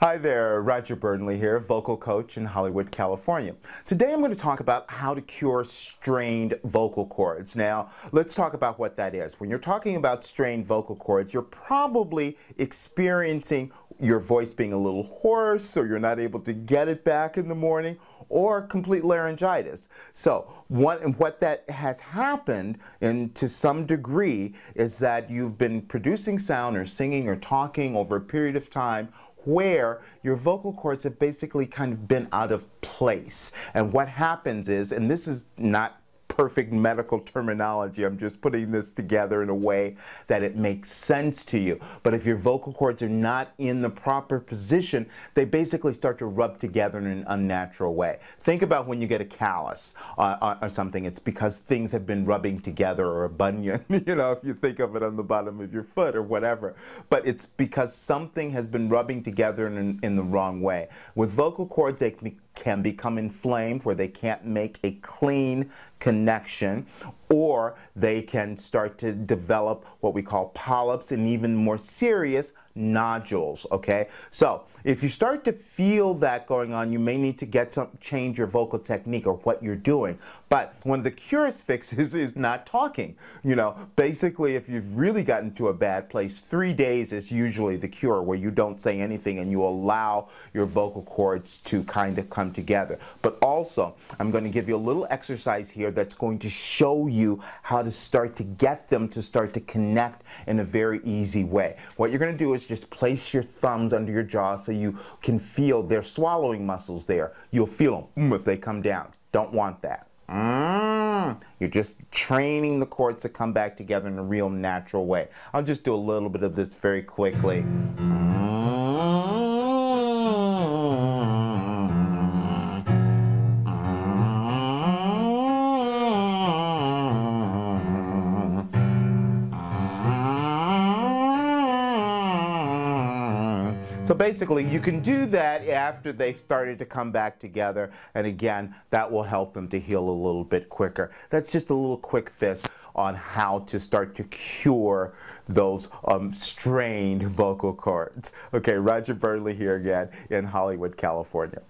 Hi there, Roger Burnley here, vocal coach in Hollywood, California. Today I'm going to talk about how to cure strained vocal cords. Now, let's talk about what that is. When you're talking about strained vocal cords, you're probably experiencing your voice being a little hoarse or you're not able to get it back in the morning or complete laryngitis. So what, what that has happened and to some degree is that you've been producing sound or singing or talking over a period of time where your vocal cords have basically kind of been out of place. And what happens is, and this is not perfect medical terminology. I'm just putting this together in a way that it makes sense to you. But if your vocal cords are not in the proper position, they basically start to rub together in an unnatural way. Think about when you get a callus uh, uh or something. It's because things have been rubbing together or a bunion, you know, if you think of it on the bottom of your foot or whatever. But it's because something has been rubbing together in, in the wrong way. With vocal cords, they can can become inflamed where they can't make a clean connection or they can start to develop what we call polyps and even more serious nodules, okay? So if you start to feel that going on, you may need to get some, change your vocal technique or what you're doing. But one of the curest fixes is not talking. You know, basically if you've really gotten to a bad place, three days is usually the cure where you don't say anything and you allow your vocal cords to kind of come together. But also, I'm going to give you a little exercise here that's going to show you you how to start to get them to start to connect in a very easy way. What you're going to do is just place your thumbs under your jaw so you can feel their swallowing muscles there. You'll feel them if they come down. Don't want that. Mm. You're just training the cords to come back together in a real natural way. I'll just do a little bit of this very quickly. Mm. So basically, you can do that after they started to come back together. And again, that will help them to heal a little bit quicker. That's just a little quick fist on how to start to cure those um, strained vocal cords. Okay, Roger Burnley here again in Hollywood, California.